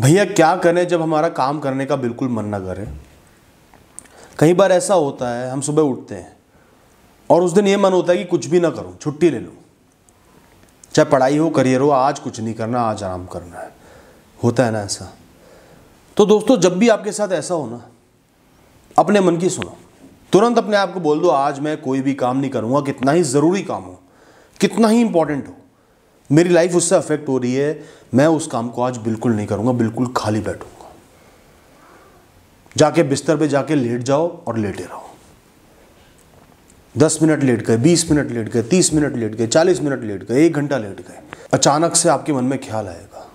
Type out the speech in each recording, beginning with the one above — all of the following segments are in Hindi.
भैया क्या करें जब हमारा काम करने का बिल्कुल मन ना करे कई बार ऐसा होता है हम सुबह उठते हैं और उस दिन ये मन होता है कि कुछ भी ना करूं छुट्टी ले लूं चाहे पढ़ाई हो करियर हो आज कुछ नहीं करना आज आराम करना है होता है ना ऐसा तो दोस्तों जब भी आपके साथ ऐसा हो ना अपने मन की सुनो तुरंत अपने आप को बोल दो आज मैं कोई भी काम नहीं करूँगा कितना ही ज़रूरी काम हो कितना ही इंपॉर्टेंट हो मेरी लाइफ उससे अफेक्ट हो रही है मैं उस काम को आज बिल्कुल नहीं करूंगा बिल्कुल खाली बैठूंगा जाके बिस्तर पे जाके लेट जाओ और लेटे रहो दस मिनट लेट गए बीस मिनट लेट गए तीस मिनट लेट गए चालीस मिनट लेट गए एक घंटा लेट गए अचानक से आपके मन में ख्याल आएगा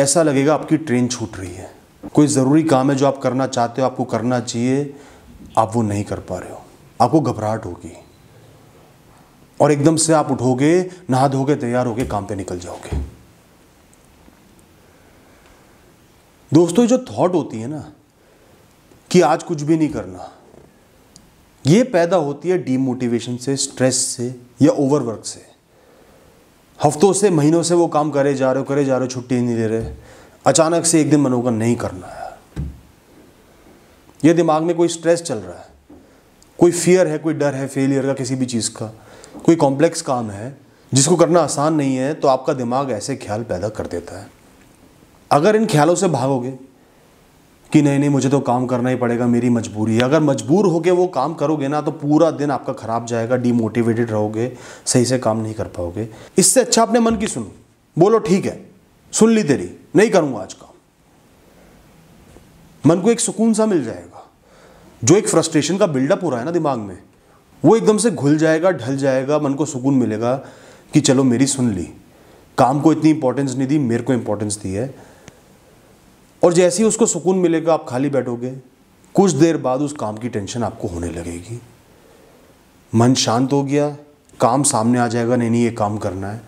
ऐसा लगेगा आपकी ट्रेन छूट रही है कोई ज़रूरी काम है जो आप करना चाहते हो आपको करना चाहिए आप वो नहीं कर पा रहे हो आपको घबराहट होगी और एकदम से आप उठोगे नहा धोगे तैयार होगे काम पे निकल जाओगे दोस्तों जो थॉट होती है ना कि आज कुछ भी नहीं करना ये पैदा होती है डीमोटिवेशन से स्ट्रेस से या ओवरवर्क से हफ्तों से महीनों से वो काम करे जा रहे हो करे जा रहे हो छुट्टी नहीं ले रहे अचानक से एक दिन मन होगा नहीं करना है ये दिमाग में कोई स्ट्रेस चल रहा है कोई फियर है कोई डर है फेलियर का किसी भी चीज़ का कोई कॉम्प्लेक्स काम है जिसको करना आसान नहीं है तो आपका दिमाग ऐसे ख्याल पैदा कर देता है अगर इन ख्यालों से भागोगे कि नहीं नहीं मुझे तो काम करना ही पड़ेगा मेरी मजबूरी है अगर मजबूर होके वो काम करोगे ना तो पूरा दिन आपका ख़राब जाएगा डीमोटिवेटेड रहोगे सही से काम नहीं कर पाओगे इससे अच्छा अपने मन की सुनो बोलो ठीक है सुन ली तेरी नहीं करूँगा आज काम मन को एक सुकून सा मिल जाएगा जो एक फ्रस्ट्रेशन का बिल्डअप हो रहा है ना दिमाग में वो एकदम से घुल जाएगा ढल जाएगा मन को सुकून मिलेगा कि चलो मेरी सुन ली काम को इतनी इंपॉर्टेंस नहीं दी मेरे को इंपॉर्टेंस दी है और जैसे ही उसको सुकून मिलेगा आप खाली बैठोगे कुछ देर बाद उस काम की टेंशन आपको होने लगेगी मन शांत हो गया काम सामने आ जाएगा नहीं नहीं ये काम करना है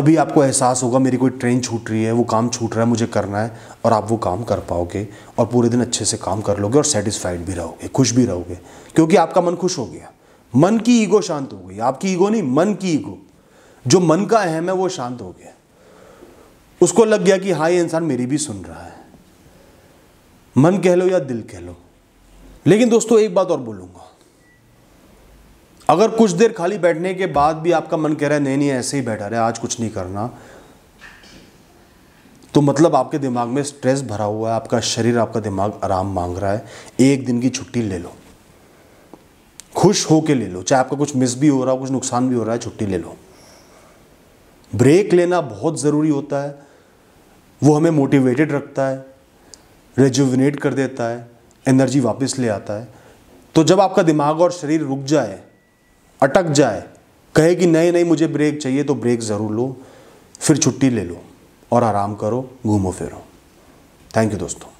तभी आपको एहसास होगा मेरी कोई ट्रेन छूट रही है वो काम छूट रहा है मुझे करना है और आप वो काम कर पाओगे और पूरे दिन अच्छे से काम कर लोगे और सेटिस्फाइड भी रहोगे खुश भी रहोगे क्योंकि आपका मन खुश हो गया मन की ईगो शांत हो गई आपकी ईगो नहीं मन की ईगो जो मन का अहम है वो शांत हो गया उसको लग गया कि हाँ ये इंसान मेरी भी सुन रहा है मन कह लो या दिल कह लो लेकिन दोस्तों एक बात और बोलूंगा अगर कुछ देर खाली बैठने के बाद भी आपका मन कह रहा है नहीं नहीं ऐसे ही बैठा रहे आज कुछ नहीं करना तो मतलब आपके दिमाग में स्ट्रेस भरा हुआ है आपका शरीर आपका दिमाग आराम मांग रहा है एक दिन की छुट्टी ले लो खुश हो के ले लो चाहे आपका कुछ मिस भी हो रहा हो कुछ नुकसान भी हो रहा है छुट्टी ले लो ब्रेक लेना बहुत ज़रूरी होता है वो हमें मोटिवेटेड रखता है रेजुविनेट कर देता है एनर्जी वापस ले आता है तो जब आपका दिमाग और शरीर रुक जाए अटक जाए कहे कि नहीं नहीं मुझे ब्रेक चाहिए तो ब्रेक ज़रूर लो फिर छुट्टी ले लो और आराम करो घूमो फिरो थैंक यू दोस्तों